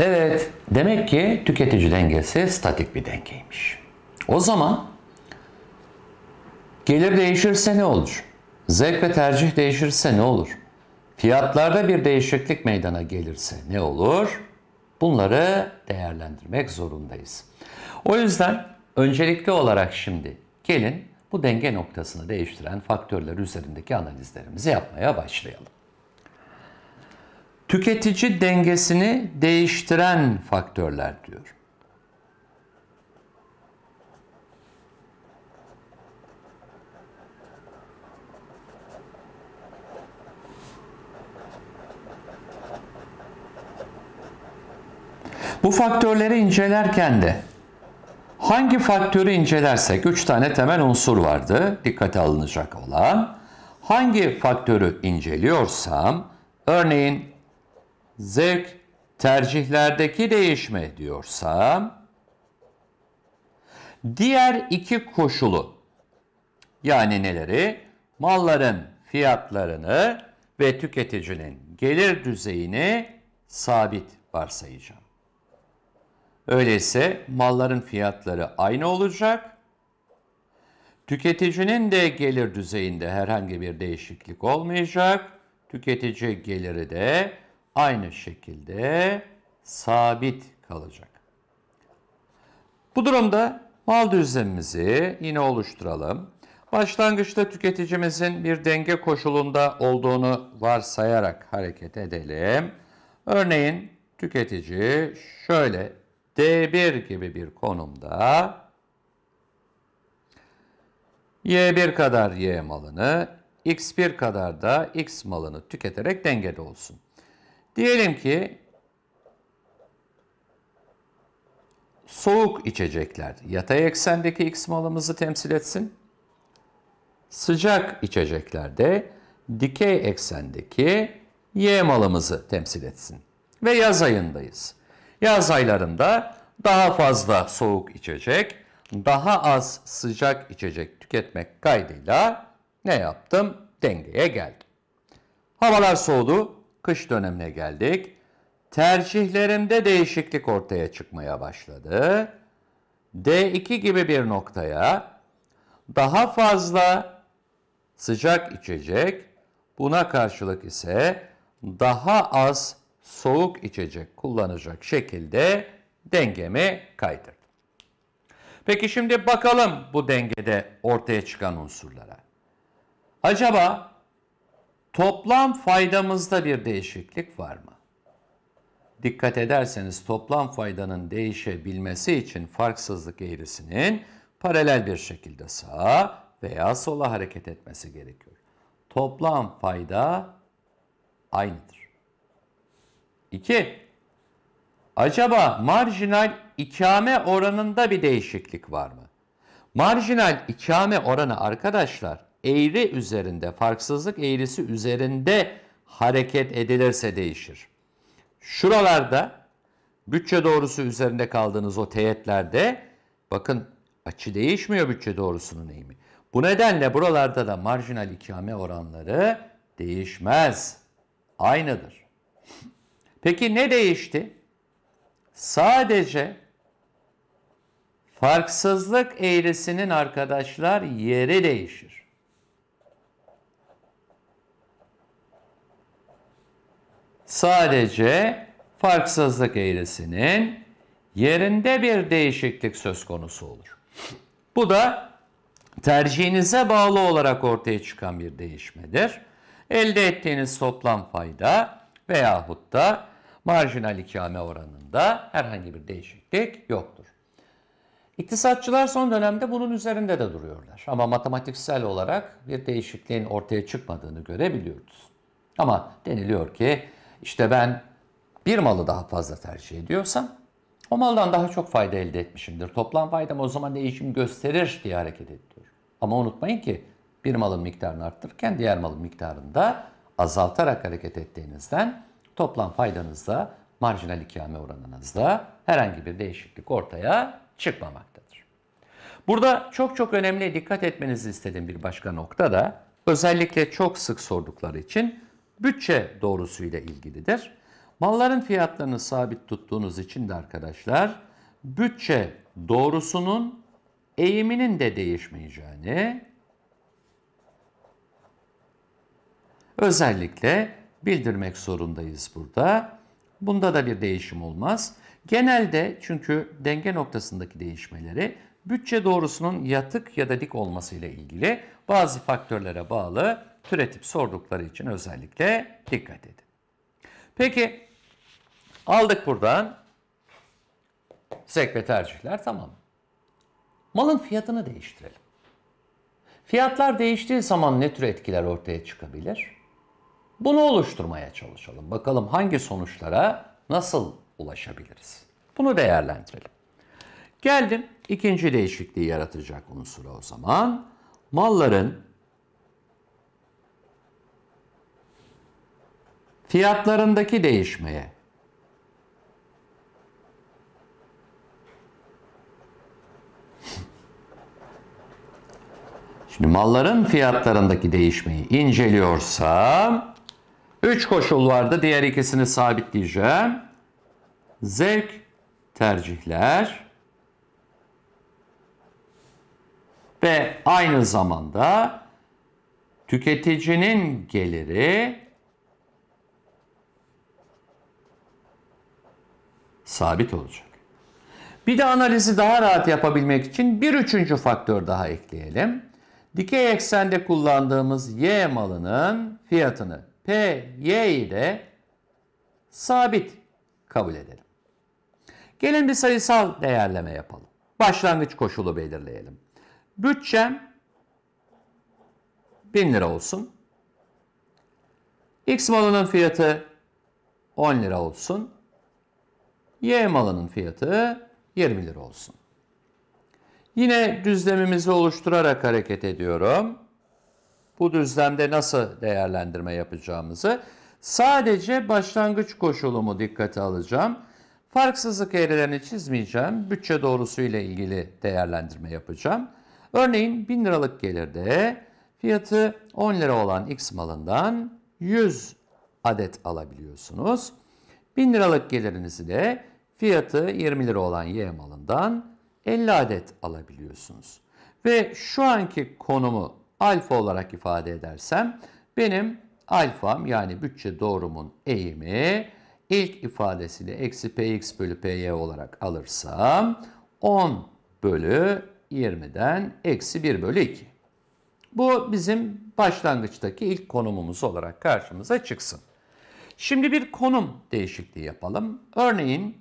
Evet, demek ki tüketici dengesi statik bir dengeymiş. O zaman gelir değişirse ne olur? Zevk ve tercih değişirse ne olur? Fiyatlarda bir değişiklik meydana gelirse ne olur? Bunları değerlendirmek zorundayız. O yüzden öncelikli olarak şimdi gelin bu denge noktasını değiştiren faktörler üzerindeki analizlerimizi yapmaya başlayalım tüketici dengesini değiştiren faktörler diyor. Bu faktörleri incelerken de hangi faktörü incelersek 3 tane temel unsur vardı dikkate alınacak olan. Hangi faktörü inceliyorsam örneğin zevk tercihlerdeki değişme diyorsam diğer iki koşulu yani neleri? Malların fiyatlarını ve tüketicinin gelir düzeyini sabit varsayacağım. Öyleyse malların fiyatları aynı olacak. Tüketicinin de gelir düzeyinde herhangi bir değişiklik olmayacak. Tüketici geliri de aynı şekilde sabit kalacak. Bu durumda mal düzenimizi yine oluşturalım. Başlangıçta tüketicimizin bir denge koşulunda olduğunu varsayarak hareket edelim. Örneğin tüketici şöyle D1 gibi bir konumda Y1 kadar Y malını, X1 kadar da X malını tüketerek dengede olsun. Diyelim ki soğuk içecekler yatay eksendeki x malımızı temsil etsin. Sıcak içecekler de dikey eksendeki y malımızı temsil etsin. Ve yaz ayındayız. Yaz aylarında daha fazla soğuk içecek, daha az sıcak içecek tüketmek kaydıyla ne yaptım? Dengeye geldim. Havalar soğudu, kış dönemine geldik. Tercihlerimde değişiklik ortaya çıkmaya başladı. D2 gibi bir noktaya daha fazla sıcak içecek, buna karşılık ise daha az soğuk içecek kullanacak şekilde dengemi kaydırdım. Peki şimdi bakalım bu dengede ortaya çıkan unsurlara. Acaba Toplam faydamızda bir değişiklik var mı? Dikkat ederseniz toplam faydanın değişebilmesi için farksızlık eğrisinin paralel bir şekilde sağa veya sola hareket etmesi gerekiyor. Toplam fayda aynıdır. 2. Acaba marjinal ikame oranında bir değişiklik var mı? Marjinal ikame oranı arkadaşlar eğri üzerinde, farksızlık eğrisi üzerinde hareket edilirse değişir. Şuralarda bütçe doğrusu üzerinde kaldığınız o teğetlerde bakın açı değişmiyor bütçe doğrusunun eğimi. Bu nedenle buralarda da marjinal ikame oranları değişmez. Aynıdır. Peki ne değişti? Sadece farksızlık eğrisinin arkadaşlar yeri değişir. sadece farksızlık eğrisinin yerinde bir değişiklik söz konusu olur. Bu da tercihinize bağlı olarak ortaya çıkan bir değişmedir. Elde ettiğiniz toplam fayda veyahut da marjinal ikame oranında herhangi bir değişiklik yoktur. İktisatçılar son dönemde bunun üzerinde de duruyorlar. Ama matematiksel olarak bir değişikliğin ortaya çıkmadığını görebiliyoruz. Ama deniliyor ki işte ben bir malı daha fazla tercih ediyorsam o maldan daha çok fayda elde etmişimdir. Toplam faydam o zaman değişim gösterir diye hareket ediyor. Ama unutmayın ki bir malın miktarını arttırırken diğer malın miktarını da azaltarak hareket ettiğinizden toplam faydanızda marjinal ikame oranınızda herhangi bir değişiklik ortaya çıkmamaktadır. Burada çok çok önemli dikkat etmenizi istediğim bir başka nokta da özellikle çok sık sordukları için bütçe doğrusuyla ilgilidir. Malların fiyatlarını sabit tuttuğunuz için de arkadaşlar bütçe doğrusunun eğiminin de değişmeyeceğini özellikle bildirmek zorundayız burada. Bunda da bir değişim olmaz. Genelde çünkü denge noktasındaki değişmeleri bütçe doğrusunun yatık ya da dik olmasıyla ilgili bazı faktörlere bağlı türetip sordukları için özellikle dikkat edin. Peki aldık buradan zevk tercihler tamam. Malın fiyatını değiştirelim. Fiyatlar değiştiği zaman ne tür etkiler ortaya çıkabilir? Bunu oluşturmaya çalışalım. Bakalım hangi sonuçlara nasıl ulaşabiliriz? Bunu değerlendirelim. Geldim ikinci değişikliği yaratacak unsura o zaman. Malların fiyatlarındaki değişmeye. Şimdi malların fiyatlarındaki değişmeyi inceliyorsam 3 koşul vardı. Diğer ikisini sabitleyeceğim. Zevk, tercihler ve aynı zamanda tüketicinin geliri sabit olacak. Bir de analizi daha rahat yapabilmek için bir üçüncü faktör daha ekleyelim. Dikey eksende kullandığımız Y malının fiyatını PY ile sabit kabul edelim. Gelin bir sayısal değerleme yapalım. Başlangıç koşulu belirleyelim. Bütçem 1000 lira olsun. X malının fiyatı 10 lira olsun. Y malının fiyatı 20 lira olsun. Yine düzlemimizi oluşturarak hareket ediyorum. Bu düzlemde nasıl değerlendirme yapacağımızı sadece başlangıç koşulumu dikkate alacağım. Farksızlık eğrilerini çizmeyeceğim. Bütçe doğrusu ile ilgili değerlendirme yapacağım. Örneğin 1000 liralık gelirde fiyatı 10 lira olan X malından 100 adet alabiliyorsunuz. 1000 liralık geliriniz ile fiyatı 20 lira olan Y malından 50 adet alabiliyorsunuz. Ve şu anki konumu alfa olarak ifade edersem benim alfam yani bütçe doğrumun eğimi ilk ifadesini eksi px bölü py olarak alırsam 10 bölü 20'den eksi 1 bölü 2. Bu bizim başlangıçtaki ilk konumumuz olarak karşımıza çıksın. Şimdi bir konum değişikliği yapalım. Örneğin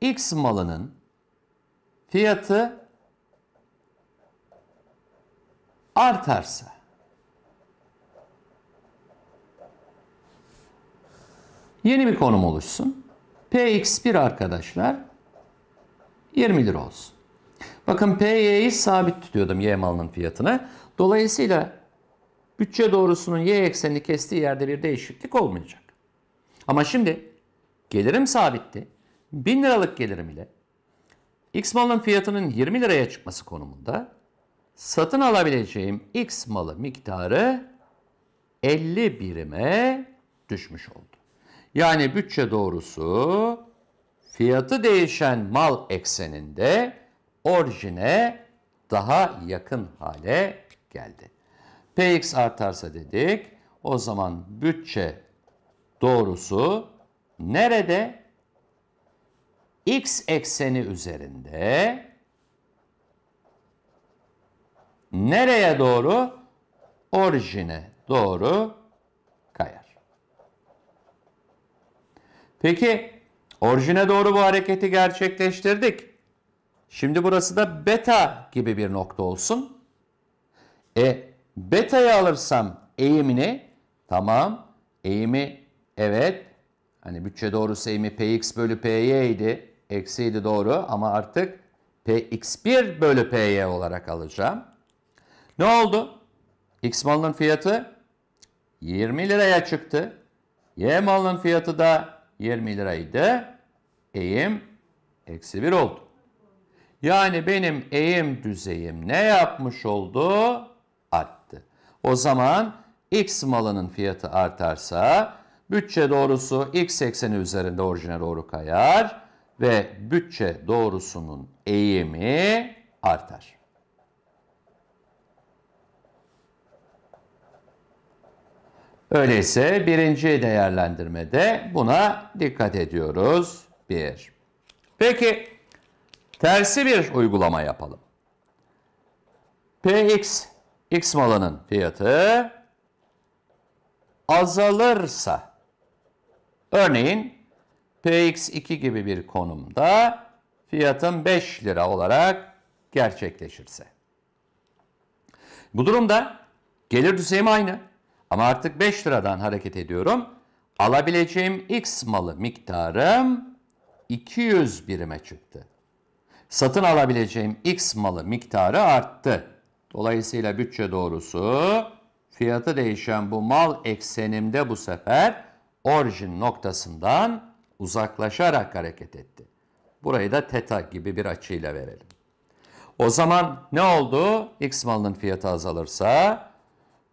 X malının fiyatı artarsa yeni bir konum oluşsun. PX1 arkadaşlar 20 lira olsun. Bakın PY'yi sabit tutuyordum Y malının fiyatını. Dolayısıyla bütçe doğrusunun Y eksenini kestiği yerde bir değişiklik olmayacak. Ama şimdi gelirim sabitti. 1000 liralık gelirim ile X malın fiyatının 20 liraya çıkması konumunda satın alabileceğim X malı miktarı 50 birime düşmüş oldu. Yani bütçe doğrusu fiyatı değişen mal ekseninde orijine daha yakın hale geldi. Px artarsa dedik o zaman bütçe doğrusu nerede? X ekseni üzerinde nereye doğru? Orijine doğru kayar. Peki orijine doğru bu hareketi gerçekleştirdik. Şimdi burası da beta gibi bir nokta olsun. E beta'yı alırsam eğimini tamam eğimi Evet. Hani bütçe doğru eğimi Px bölü Py idi. Eksiydi doğru ama artık Px1 bölü Py olarak alacağım. Ne oldu? X malının fiyatı 20 liraya çıktı. Y malının fiyatı da 20 liraydı. Eğim eksi 1 oldu. Yani benim eğim düzeyim ne yapmış oldu? Arttı. O zaman X malının fiyatı artarsa Bütçe doğrusu x ekseni üzerinde orijine doğru kayar ve bütçe doğrusunun eğimi artar. Öyleyse birinci değerlendirmede buna dikkat ediyoruz. Bir. Peki tersi bir uygulama yapalım. Px, x malının fiyatı azalırsa Örneğin PX2 gibi bir konumda fiyatın 5 lira olarak gerçekleşirse. Bu durumda gelir düzeyim aynı ama artık 5 liradan hareket ediyorum. Alabileceğim X malı miktarım 200 birime çıktı. Satın alabileceğim X malı miktarı arttı. Dolayısıyla bütçe doğrusu fiyatı değişen bu mal eksenimde bu sefer orijin noktasından uzaklaşarak hareket etti. Burayı da teta gibi bir açıyla verelim. O zaman ne oldu? X malının fiyatı azalırsa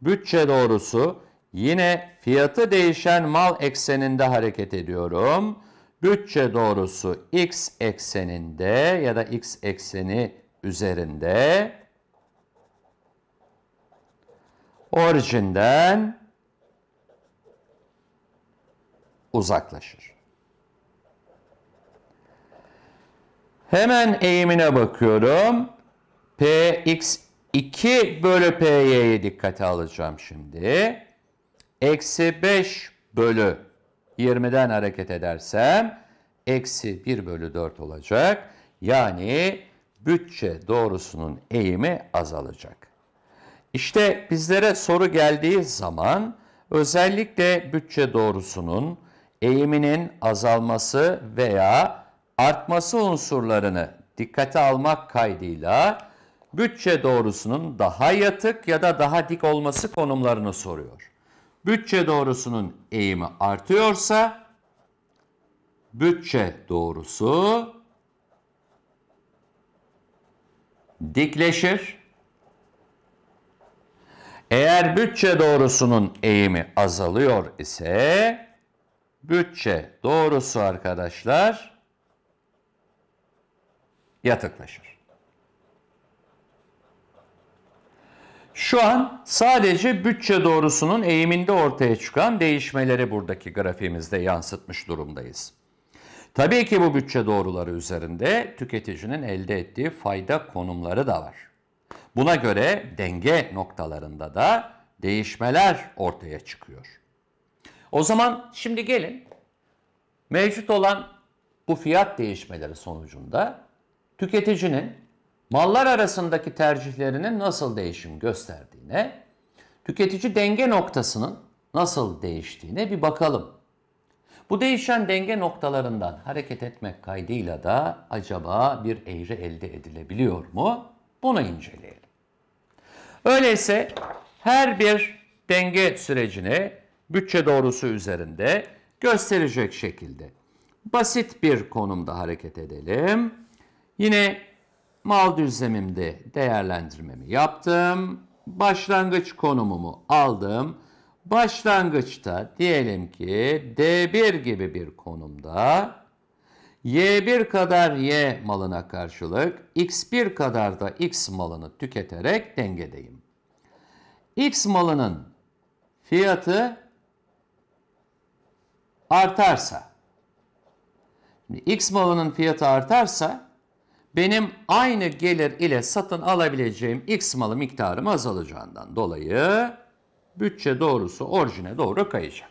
bütçe doğrusu yine fiyatı değişen mal ekseninde hareket ediyorum. Bütçe doğrusu x ekseninde ya da x ekseni üzerinde orijinden uzaklaşır. Hemen eğimine bakıyorum. Px 2 bölü Py'ye dikkate alacağım şimdi. Eksi 5 bölü 20'den hareket edersem eksi 1 bölü 4 olacak. Yani bütçe doğrusunun eğimi azalacak. İşte bizlere soru geldiği zaman özellikle bütçe doğrusunun eğiminin azalması veya artması unsurlarını dikkate almak kaydıyla bütçe doğrusunun daha yatık ya da daha dik olması konumlarını soruyor. Bütçe doğrusunun eğimi artıyorsa bütçe doğrusu dikleşir. Eğer bütçe doğrusunun eğimi azalıyor ise bütçe doğrusu arkadaşlar yatıklaşır. Şu an sadece bütçe doğrusunun eğiminde ortaya çıkan değişmeleri buradaki grafiğimizde yansıtmış durumdayız. Tabii ki bu bütçe doğruları üzerinde tüketicinin elde ettiği fayda konumları da var. Buna göre denge noktalarında da değişmeler ortaya çıkıyor. O zaman şimdi gelin mevcut olan bu fiyat değişmeleri sonucunda tüketicinin mallar arasındaki tercihlerinin nasıl değişim gösterdiğine, tüketici denge noktasının nasıl değiştiğine bir bakalım. Bu değişen denge noktalarından hareket etmek kaydıyla da acaba bir eğri elde edilebiliyor mu? Bunu inceleyelim. Öyleyse her bir denge sürecini bütçe doğrusu üzerinde gösterecek şekilde basit bir konumda hareket edelim. Yine mal düzlemimde değerlendirmemi yaptım. Başlangıç konumumu aldım. Başlangıçta diyelim ki D1 gibi bir konumda Y1 kadar Y malına karşılık X1 kadar da X malını tüketerek dengedeyim. X malının fiyatı artarsa şimdi X malının fiyatı artarsa benim aynı gelir ile satın alabileceğim X malı miktarım azalacağından dolayı bütçe doğrusu orijine doğru kayacak.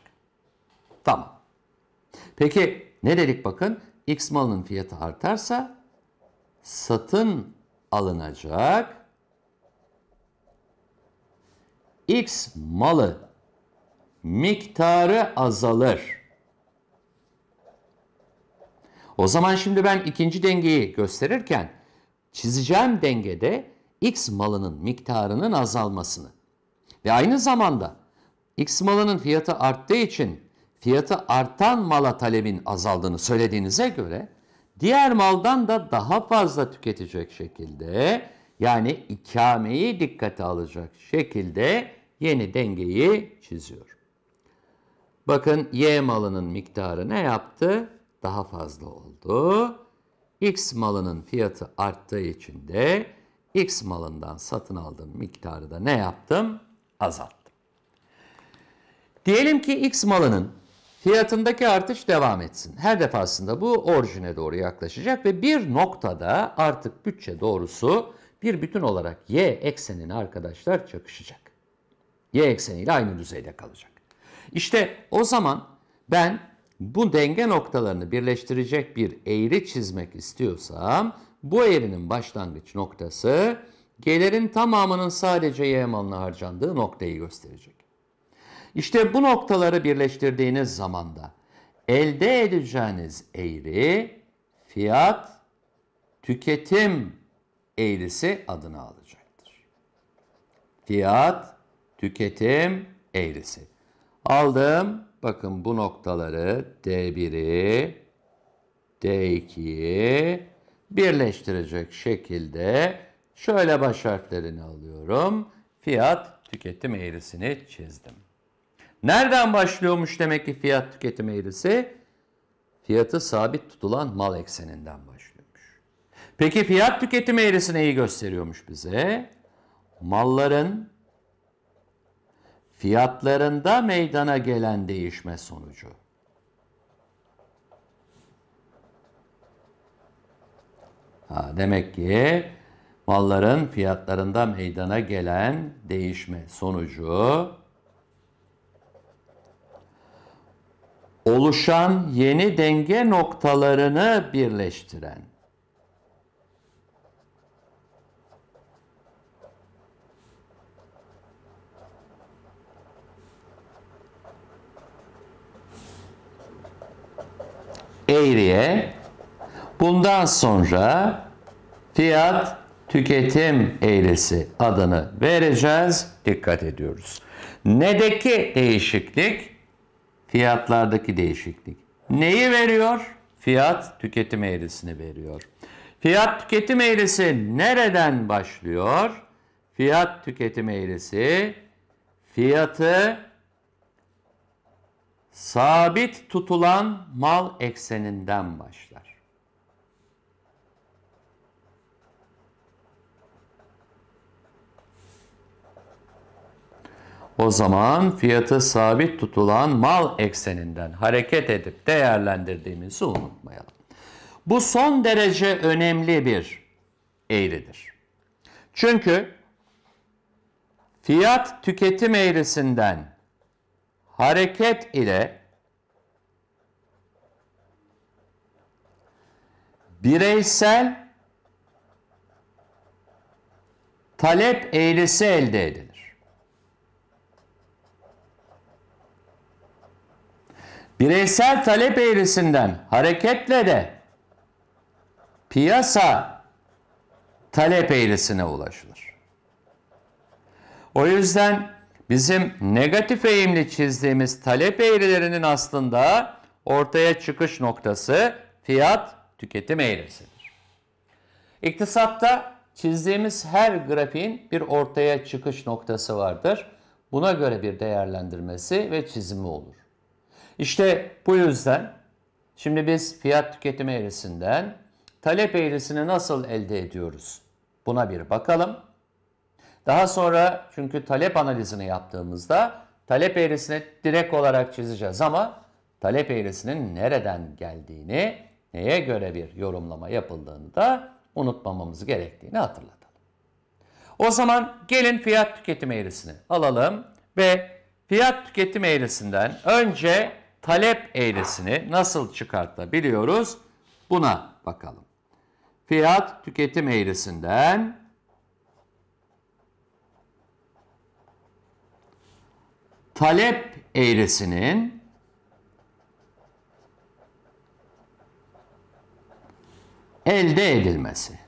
Tamam. Peki ne dedik bakın? X malının fiyatı artarsa satın alınacak X malı miktarı azalır. O zaman şimdi ben ikinci dengeyi gösterirken çizeceğim dengede X malının miktarının azalmasını ve aynı zamanda X malının fiyatı arttığı için fiyatı artan mala talebin azaldığını söylediğinize göre diğer maldan da daha fazla tüketecek şekilde yani ikameyi dikkate alacak şekilde yeni dengeyi çiziyor. Bakın Y malının miktarı ne yaptı? daha fazla oldu. X malının fiyatı arttığı için de X malından satın aldığım miktarı da ne yaptım? Azalttım. Diyelim ki X malının fiyatındaki artış devam etsin. Her defasında bu orijine doğru yaklaşacak ve bir noktada artık bütçe doğrusu bir bütün olarak Y eksenine arkadaşlar çakışacak. Y ekseniyle aynı düzeyde kalacak. İşte o zaman ben bu denge noktalarını birleştirecek bir eğri çizmek istiyorsam bu eğrinin başlangıç noktası gelirin tamamının sadece y malına harcandığı noktayı gösterecek. İşte bu noktaları birleştirdiğiniz zaman da elde edeceğiniz eğri fiyat tüketim eğrisi adını alacaktır. Fiyat tüketim eğrisi aldım. Bakın bu noktaları D1'i, D2'yi birleştirecek şekilde şöyle baş harflerini alıyorum. Fiyat tüketim eğrisini çizdim. Nereden başlıyormuş demek ki fiyat tüketim eğrisi? Fiyatı sabit tutulan mal ekseninden başlıyormuş. Peki fiyat tüketim eğrisi neyi gösteriyormuş bize? Malların fiyatlarında meydana gelen değişme sonucu. Ha, demek ki malların fiyatlarında meydana gelen değişme sonucu oluşan yeni denge noktalarını birleştiren eğriye. Bundan sonra fiyat tüketim eğrisi adını vereceğiz. Dikkat ediyoruz. Nedeki değişiklik? Fiyatlardaki değişiklik. Neyi veriyor? Fiyat tüketim eğrisini veriyor. Fiyat tüketim eğrisi nereden başlıyor? Fiyat tüketim eğrisi fiyatı sabit tutulan mal ekseninden başlar. O zaman fiyatı sabit tutulan mal ekseninden hareket edip değerlendirdiğimizi unutmayalım. Bu son derece önemli bir eğridir. Çünkü fiyat tüketim eğrisinden hareket ile bireysel talep eğrisi elde edilir. Bireysel talep eğrisinden hareketle de piyasa talep eğrisine ulaşılır. O yüzden bizim negatif eğimli çizdiğimiz talep eğrilerinin aslında ortaya çıkış noktası fiyat tüketim eğrisidir. İktisatta çizdiğimiz her grafiğin bir ortaya çıkış noktası vardır. Buna göre bir değerlendirmesi ve çizimi olur. İşte bu yüzden şimdi biz fiyat tüketim eğrisinden talep eğrisini nasıl elde ediyoruz? Buna bir bakalım. Daha sonra çünkü talep analizini yaptığımızda talep eğrisini direkt olarak çizeceğiz ama talep eğrisinin nereden geldiğini, neye göre bir yorumlama yapıldığını da unutmamamız gerektiğini hatırlatalım. O zaman gelin fiyat tüketim eğrisini alalım ve fiyat tüketim eğrisinden önce talep eğrisini nasıl çıkartabiliyoruz buna bakalım. Fiyat tüketim eğrisinden talep eğrisinin elde edilmesi.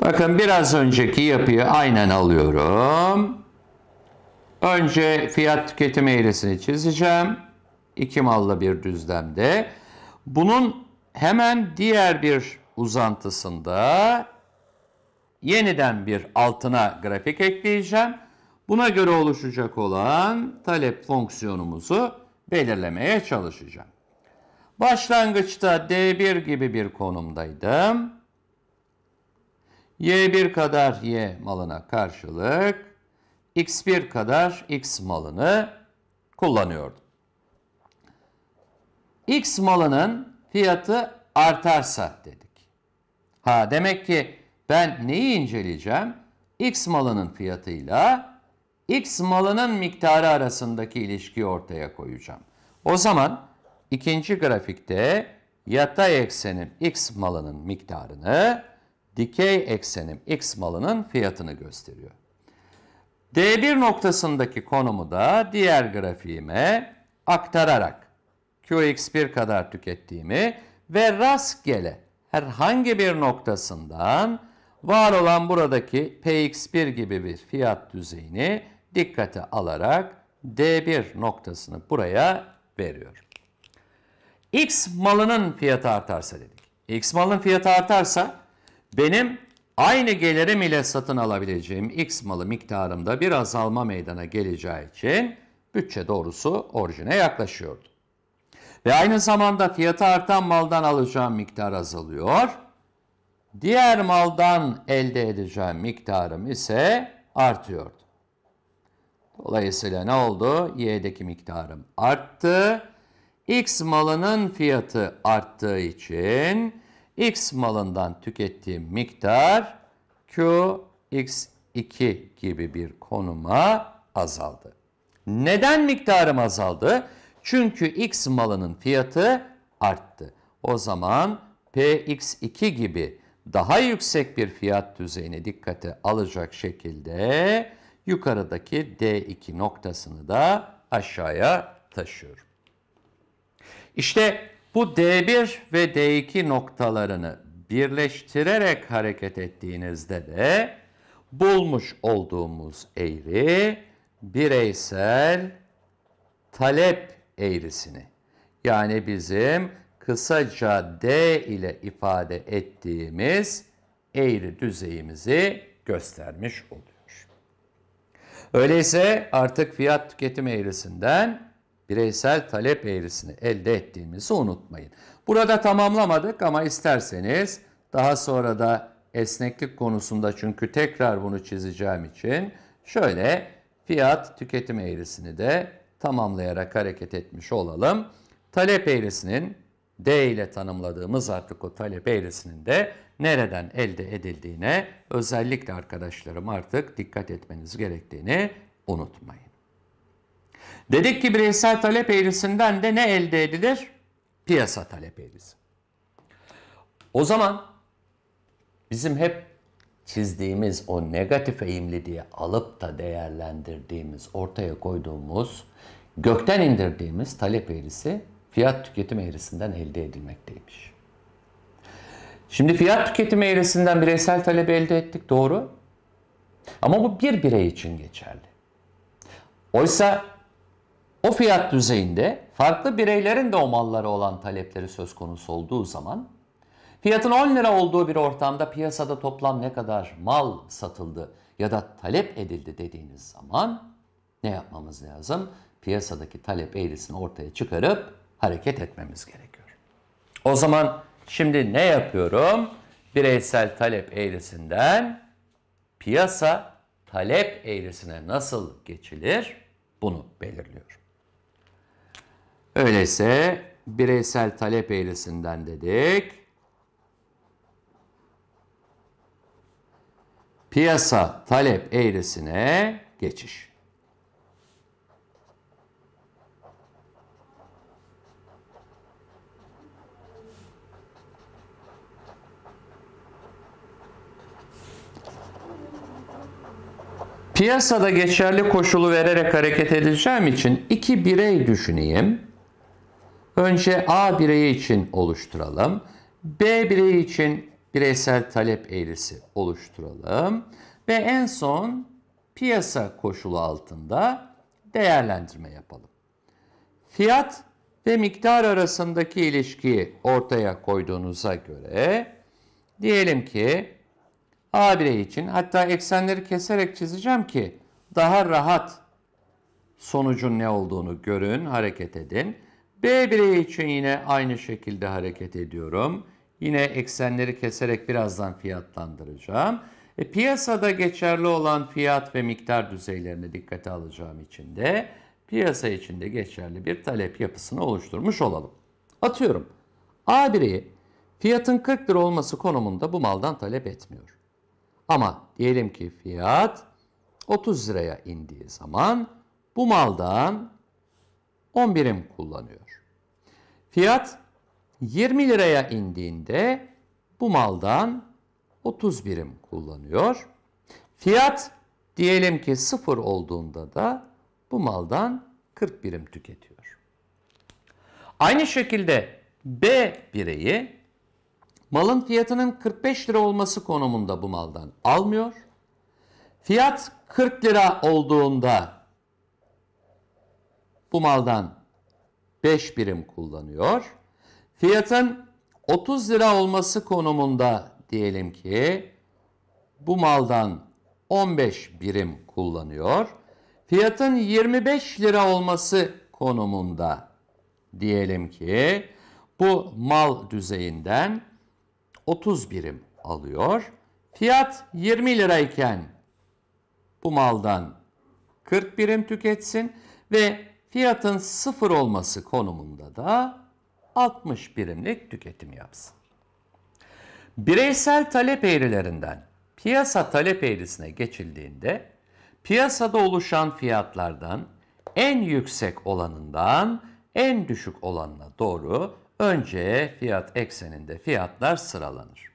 Bakın biraz önceki yapıyı aynen alıyorum. Önce fiyat tüketim eğrisini çizeceğim. İki mallı bir düzlemde. Bunun hemen diğer bir uzantısında yeniden bir altına grafik ekleyeceğim. Buna göre oluşacak olan talep fonksiyonumuzu belirlemeye çalışacağım. Başlangıçta D1 gibi bir konumdaydım. Y1 kadar Y malına karşılık X1 kadar X malını kullanıyordum. X malının fiyatı artarsa dedi. Ha demek ki ben neyi inceleyeceğim? X malının fiyatıyla X malının miktarı arasındaki ilişkiyi ortaya koyacağım. O zaman ikinci grafikte yatay eksenim X malının miktarını, dikey eksenim X malının fiyatını gösteriyor. D1 noktasındaki konumu da diğer grafiğime aktararak QX1 kadar tükettiğimi ve rastgele herhangi bir noktasından var olan buradaki px1 gibi bir fiyat düzeyini dikkate alarak D1 noktasını buraya veriyor. X malının fiyatı artarsa dedik. X malının fiyatı artarsa benim aynı gelirim ile satın alabileceğim X malı miktarımda bir azalma meydana geleceği için bütçe doğrusu orijine yaklaşıyordu. Ve aynı zamanda fiyatı artan maldan alacağım miktar azalıyor. Diğer maldan elde edeceğim miktarım ise artıyordu. Dolayısıyla ne oldu? Y'deki miktarım arttı. X malının fiyatı arttığı için X malından tükettiğim miktar QX2 gibi bir konuma azaldı. Neden miktarım azaldı? Çünkü X malının fiyatı arttı. O zaman PX2 gibi daha yüksek bir fiyat düzeyini dikkate alacak şekilde yukarıdaki D2 noktasını da aşağıya taşıyorum. İşte bu D1 ve D2 noktalarını birleştirerek hareket ettiğinizde de bulmuş olduğumuz eğri bireysel talep eğrisini. Yani bizim kısaca D ile ifade ettiğimiz eğri düzeyimizi göstermiş oluyor. Öyleyse artık fiyat tüketim eğrisinden bireysel talep eğrisini elde ettiğimizi unutmayın. Burada tamamlamadık ama isterseniz daha sonra da esneklik konusunda çünkü tekrar bunu çizeceğim için şöyle fiyat tüketim eğrisini de tamamlayarak hareket etmiş olalım. Talep eğrisinin D ile tanımladığımız artık o talep eğrisinin de nereden elde edildiğine özellikle arkadaşlarım artık dikkat etmeniz gerektiğini unutmayın. Dedik ki bireysel talep eğrisinden de ne elde edilir? Piyasa talep eğrisi. O zaman bizim hep çizdiğimiz o negatif eğimli diye alıp da değerlendirdiğimiz, ortaya koyduğumuz, gökten indirdiğimiz talep eğrisi fiyat tüketim eğrisinden elde edilmekteymiş. Şimdi fiyat tüketim eğrisinden bireysel talep elde ettik doğru. Ama bu bir birey için geçerli. Oysa o fiyat düzeyinde farklı bireylerin de o mallara olan talepleri söz konusu olduğu zaman Fiyatın 10 lira olduğu bir ortamda piyasada toplam ne kadar mal satıldı ya da talep edildi dediğiniz zaman ne yapmamız lazım? Piyasadaki talep eğrisini ortaya çıkarıp hareket etmemiz gerekiyor. O zaman şimdi ne yapıyorum? Bireysel talep eğrisinden piyasa talep eğrisine nasıl geçilir? Bunu belirliyorum. Öyleyse bireysel talep eğrisinden dedik piyasa talep eğrisine geçiş. Piyasada geçerli koşulu vererek hareket edeceğim için iki birey düşüneyim. Önce A bireyi için oluşturalım. B bireyi için bireysel talep eğrisi oluşturalım ve en son piyasa koşulu altında değerlendirme yapalım. Fiyat ve miktar arasındaki ilişkiyi ortaya koyduğunuza göre diyelim ki A1 için hatta eksenleri keserek çizeceğim ki daha rahat sonucun ne olduğunu görün, hareket edin. B birey için yine aynı şekilde hareket ediyorum. Yine eksenleri keserek birazdan fiyatlandıracağım. E, piyasada geçerli olan fiyat ve miktar düzeylerini dikkate alacağım için de piyasa içinde geçerli bir talep yapısını oluşturmuş olalım. Atıyorum A1'i fiyatın 40 lira olması konumunda bu maldan talep etmiyor. Ama diyelim ki fiyat 30 liraya indiği zaman bu maldan 10 birim kullanıyor. Fiyat 20 liraya indiğinde bu maldan 30 birim kullanıyor. Fiyat diyelim ki 0 olduğunda da bu maldan 40 birim tüketiyor. Aynı şekilde B bireyi malın fiyatının 45 lira olması konumunda bu maldan almıyor. Fiyat 40 lira olduğunda bu maldan 5 birim kullanıyor. Fiyatın 30 lira olması konumunda diyelim ki bu maldan 15 birim kullanıyor. Fiyatın 25 lira olması konumunda diyelim ki bu mal düzeyinden 30 birim alıyor. Fiyat 20 lirayken bu maldan 40 birim tüketsin ve fiyatın sıfır olması konumunda da 60 birimlik tüketim yapsın. Bireysel talep eğrilerinden piyasa talep eğrisine geçildiğinde piyasada oluşan fiyatlardan en yüksek olanından en düşük olanına doğru önce fiyat ekseninde fiyatlar sıralanır.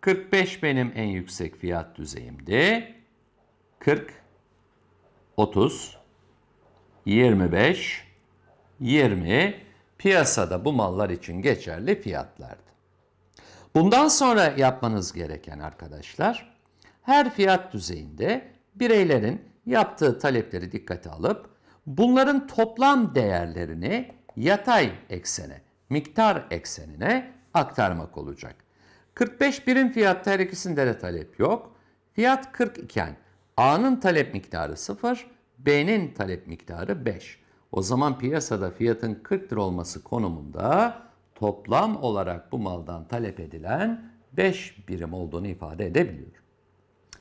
45 benim en yüksek fiyat düzeyimdi. 40, 30, 25, 20 piyasada bu mallar için geçerli fiyatlardı. Bundan sonra yapmanız gereken arkadaşlar her fiyat düzeyinde bireylerin yaptığı talepleri dikkate alıp bunların toplam değerlerini yatay eksene, miktar eksenine aktarmak olacak. 45 birim fiyatta her ikisinde de talep yok. Fiyat 40 iken A'nın talep miktarı 0, B'nin talep miktarı 5. O zaman piyasada fiyatın 40 lira olması konumunda toplam olarak bu maldan talep edilen 5 birim olduğunu ifade edebiliyor.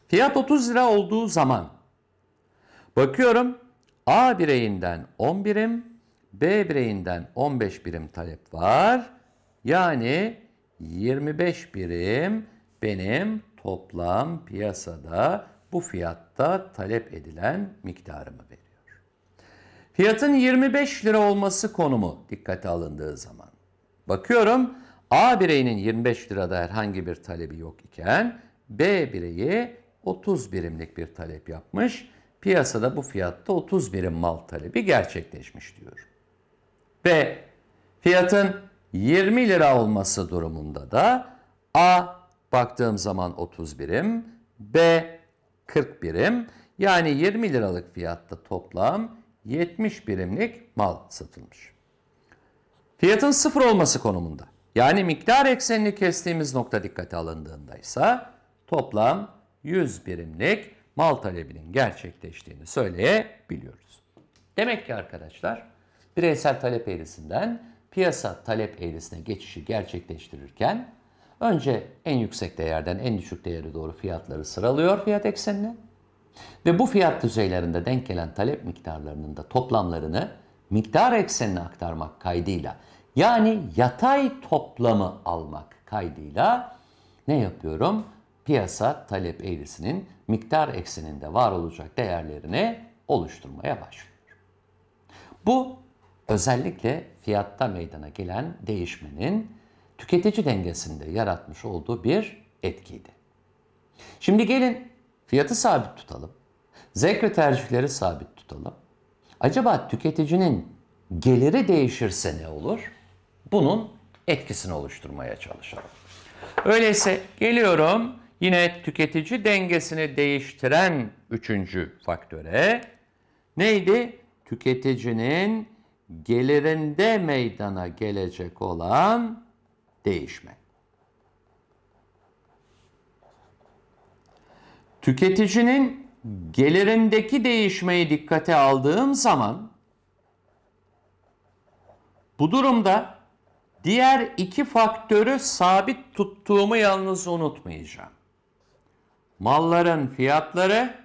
Fiyat 30 lira olduğu zaman bakıyorum A bireyinden 10 birim, B bireyinden 15 birim talep var. Yani 25 birim benim toplam piyasada bu fiyatta talep edilen miktarımı verir. Fiyatın 25 lira olması konumu dikkate alındığı zaman. Bakıyorum A bireyinin 25 lirada herhangi bir talebi yok iken B bireyi 30 birimlik bir talep yapmış. Piyasada bu fiyatta 30 birim mal talebi gerçekleşmiş diyor. B fiyatın 20 lira olması durumunda da A baktığım zaman 30 birim, B 40 birim yani 20 liralık fiyatta toplam 70 birimlik mal satılmış. Fiyatın sıfır olması konumunda yani miktar eksenini kestiğimiz nokta dikkate alındığında ise toplam 100 birimlik mal talebinin gerçekleştiğini söyleyebiliyoruz. Demek ki arkadaşlar bireysel talep eğrisinden piyasa talep eğrisine geçişi gerçekleştirirken önce en yüksek değerden en düşük değere doğru fiyatları sıralıyor fiyat eksenini. Ve bu fiyat düzeylerinde denk gelen talep miktarlarının da toplamlarını miktar eksenine aktarmak kaydıyla yani yatay toplamı almak kaydıyla ne yapıyorum? Piyasa talep eğrisinin miktar ekseninde var olacak değerlerini oluşturmaya başlıyor. Bu özellikle fiyatta meydana gelen değişmenin tüketici dengesinde yaratmış olduğu bir etkiydi. Şimdi gelin Fiyatı sabit tutalım. Zevk ve tercihleri sabit tutalım. Acaba tüketicinin geliri değişirse ne olur? Bunun etkisini oluşturmaya çalışalım. Öyleyse geliyorum yine tüketici dengesini değiştiren üçüncü faktöre. Neydi? Tüketicinin gelirinde meydana gelecek olan değişme. Tüketicinin gelirindeki değişmeyi dikkate aldığım zaman bu durumda diğer iki faktörü sabit tuttuğumu yalnız unutmayacağım. Malların fiyatları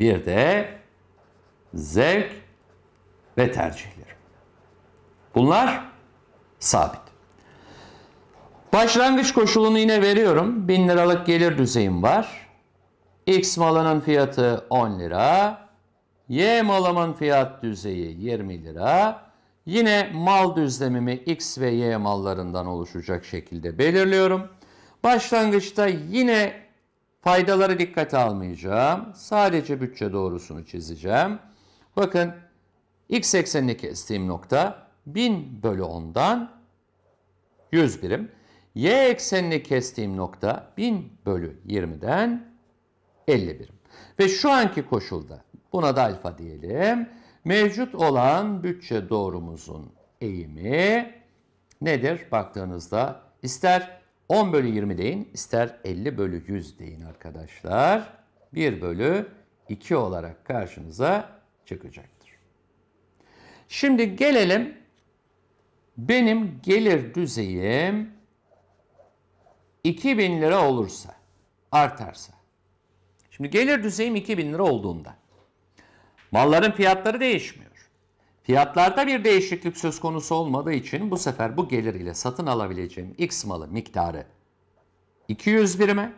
bir de zevk ve tercihleri. Bunlar sabit. Başlangıç koşulunu yine veriyorum. 1000 liralık gelir düzeyim var. X malının fiyatı 10 lira. Y malımın fiyat düzeyi 20 lira. Yine mal düzlemimi X ve Y mallarından oluşacak şekilde belirliyorum. Başlangıçta yine faydaları dikkate almayacağım. Sadece bütçe doğrusunu çizeceğim. Bakın X eksenini kestiğim nokta 1000 bölü 10'dan 100 birim y eksenini kestiğim nokta 1000 bölü 20'den 50 birim. Ve şu anki koşulda buna da alfa diyelim. Mevcut olan bütçe doğrumuzun eğimi nedir? Baktığınızda ister 10 bölü 20 deyin ister 50 bölü 100 deyin arkadaşlar. 1 bölü 2 olarak karşınıza çıkacaktır. Şimdi gelelim benim gelir düzeyim 2000 lira olursa, artarsa. Şimdi gelir düzeyim 2000 lira olduğunda. Malların fiyatları değişmiyor. Fiyatlarda bir değişiklik söz konusu olmadığı için bu sefer bu gelir ile satın alabileceğim X malı miktarı 200 birime,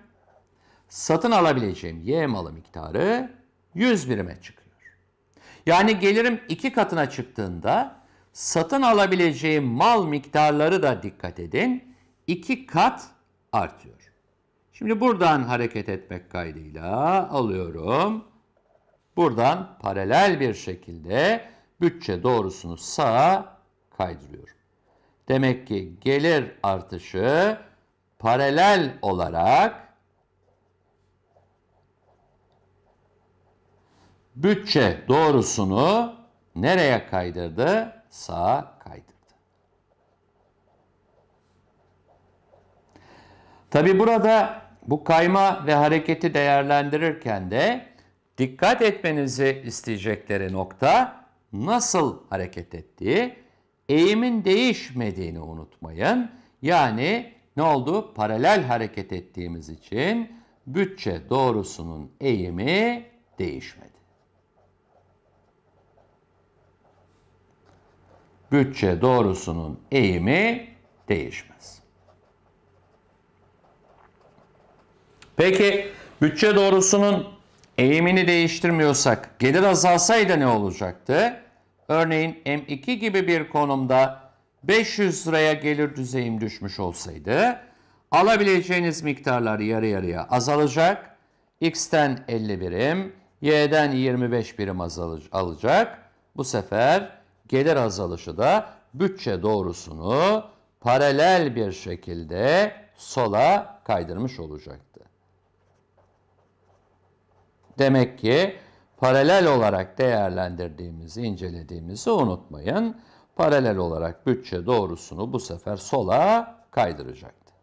satın alabileceğim Y malı miktarı 100 birime çıkıyor. Yani gelirim iki katına çıktığında satın alabileceğim mal miktarları da dikkat edin. iki kat artıyor. Şimdi buradan hareket etmek kaydıyla alıyorum. Buradan paralel bir şekilde bütçe doğrusunu sağa kaydırıyorum. Demek ki gelir artışı paralel olarak bütçe doğrusunu nereye kaydırdı? Sağa Tabi burada bu kayma ve hareketi değerlendirirken de dikkat etmenizi isteyecekleri nokta nasıl hareket ettiği, eğimin değişmediğini unutmayın. Yani ne oldu? Paralel hareket ettiğimiz için bütçe doğrusunun eğimi değişmedi. Bütçe doğrusunun eğimi değişmez. Peki bütçe doğrusunun eğimini değiştirmiyorsak gelir azalsaydı ne olacaktı? Örneğin M2 gibi bir konumda 500 liraya gelir düzeyim düşmüş olsaydı alabileceğiniz miktarlar yarı yarıya azalacak. X'ten 50 birim, Y'den 25 birim alacak. Bu sefer gelir azalışı da bütçe doğrusunu paralel bir şekilde sola kaydırmış olacak. Demek ki paralel olarak değerlendirdiğimizi, incelediğimizi unutmayın. Paralel olarak bütçe doğrusunu bu sefer sola kaydıracaktı.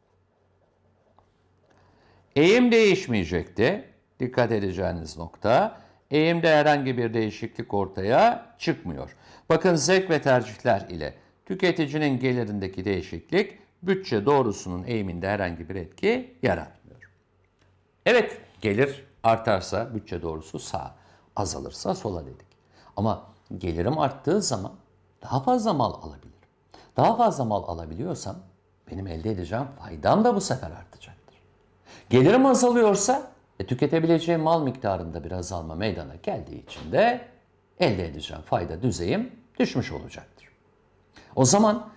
Eğim değişmeyecekti. Dikkat edeceğiniz nokta eğimde herhangi bir değişiklik ortaya çıkmıyor. Bakın zevk ve tercihler ile tüketicinin gelirindeki değişiklik bütçe doğrusunun eğiminde herhangi bir etki yaratmıyor. Evet gelir Artarsa bütçe doğrusu sağ, azalırsa sola dedik. Ama gelirim arttığı zaman daha fazla mal alabilirim. Daha fazla mal alabiliyorsam benim elde edeceğim faydam da bu sefer artacaktır. Gelirim azalıyorsa e, tüketebileceğim mal miktarında bir azalma meydana geldiği için de elde edeceğim fayda düzeyim düşmüş olacaktır. O zaman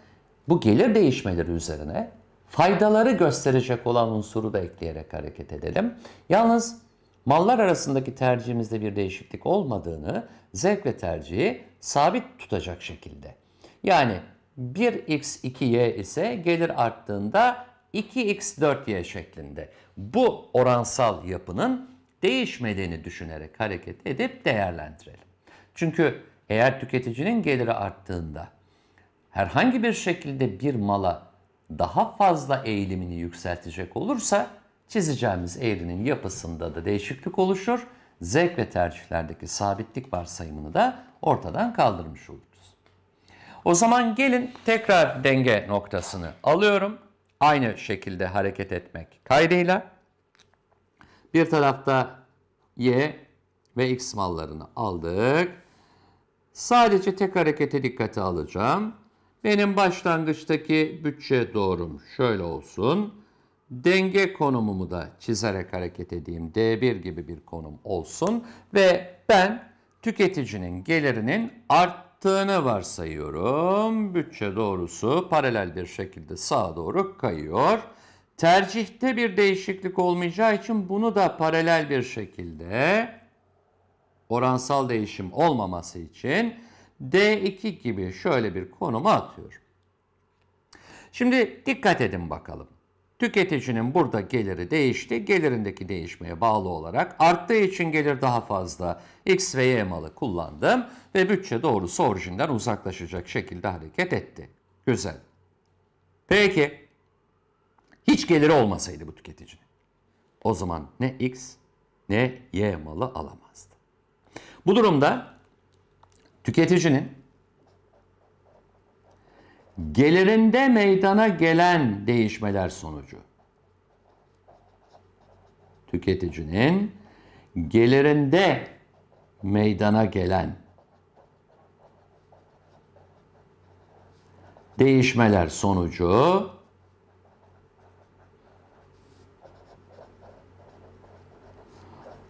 bu gelir değişmeleri üzerine faydaları gösterecek olan unsuru da ekleyerek hareket edelim. Yalnız mallar arasındaki tercihimizde bir değişiklik olmadığını zevk ve tercihi sabit tutacak şekilde. Yani 1x 2y ise gelir arttığında 2x 4y şeklinde. Bu oransal yapının değişmediğini düşünerek hareket edip değerlendirelim. Çünkü eğer tüketicinin geliri arttığında herhangi bir şekilde bir mala daha fazla eğilimini yükseltecek olursa Çizeceğimiz eğrinin yapısında da değişiklik oluşur. Zevk ve tercihlerdeki sabitlik varsayımını da ortadan kaldırmış oluruz. O zaman gelin tekrar denge noktasını alıyorum. Aynı şekilde hareket etmek kaydıyla. Bir tarafta y ve x mallarını aldık. Sadece tek harekete dikkate alacağım. Benim başlangıçtaki bütçe doğrum şöyle olsun denge konumumu da çizerek hareket edeyim. D1 gibi bir konum olsun ve ben tüketicinin gelirinin arttığını varsayıyorum. Bütçe doğrusu paralel bir şekilde sağa doğru kayıyor. Tercihte bir değişiklik olmayacağı için bunu da paralel bir şekilde oransal değişim olmaması için D2 gibi şöyle bir konuma atıyorum. Şimdi dikkat edin bakalım. Tüketicinin burada geliri değişti. Gelirindeki değişmeye bağlı olarak arttığı için gelir daha fazla X ve Y malı kullandım ve bütçe doğrusu orijinden uzaklaşacak şekilde hareket etti. Güzel. Peki hiç geliri olmasaydı bu tüketicinin o zaman ne X ne Y malı alamazdı. Bu durumda tüketicinin gelirinde meydana gelen değişmeler sonucu. Tüketicinin gelirinde meydana gelen değişmeler sonucu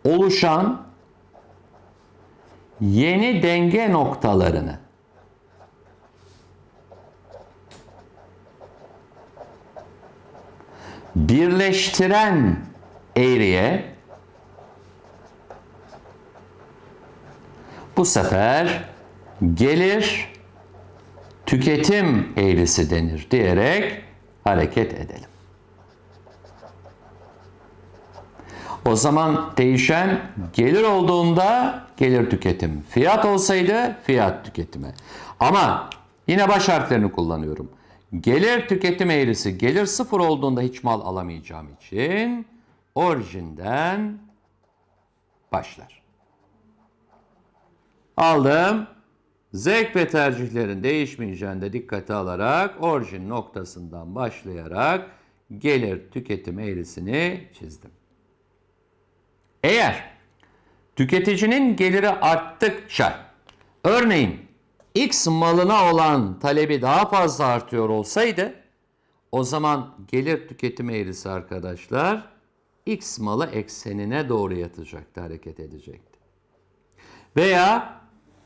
oluşan yeni denge noktalarını birleştiren eğriye bu sefer gelir tüketim eğrisi denir diyerek hareket edelim. O zaman değişen gelir olduğunda gelir tüketim. Fiyat olsaydı fiyat tüketimi. Ama yine baş harflerini kullanıyorum. Gelir tüketim eğrisi. Gelir sıfır olduğunda hiç mal alamayacağım için orijinden başlar. Aldım. Zevk ve tercihlerin değişmeyeceğinde dikkate alarak orijin noktasından başlayarak gelir tüketim eğrisini çizdim. Eğer tüketicinin geliri arttıkça örneğin X malına olan talebi daha fazla artıyor olsaydı o zaman gelir tüketim eğrisi arkadaşlar X malı eksenine doğru yatacaktı, hareket edecekti. Veya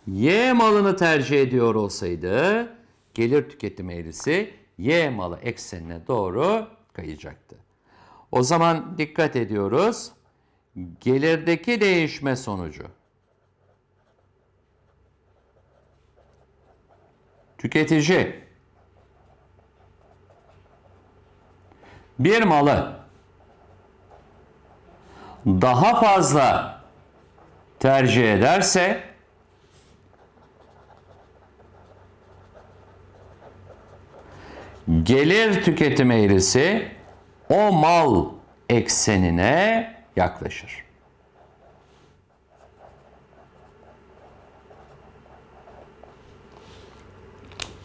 Y malını tercih ediyor olsaydı gelir tüketim eğrisi Y malı eksenine doğru kayacaktı. O zaman dikkat ediyoruz. Gelirdeki değişme sonucu tüketici bir malı daha fazla tercih ederse gelir tüketim eğrisi o mal eksenine yaklaşır.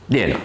裂了。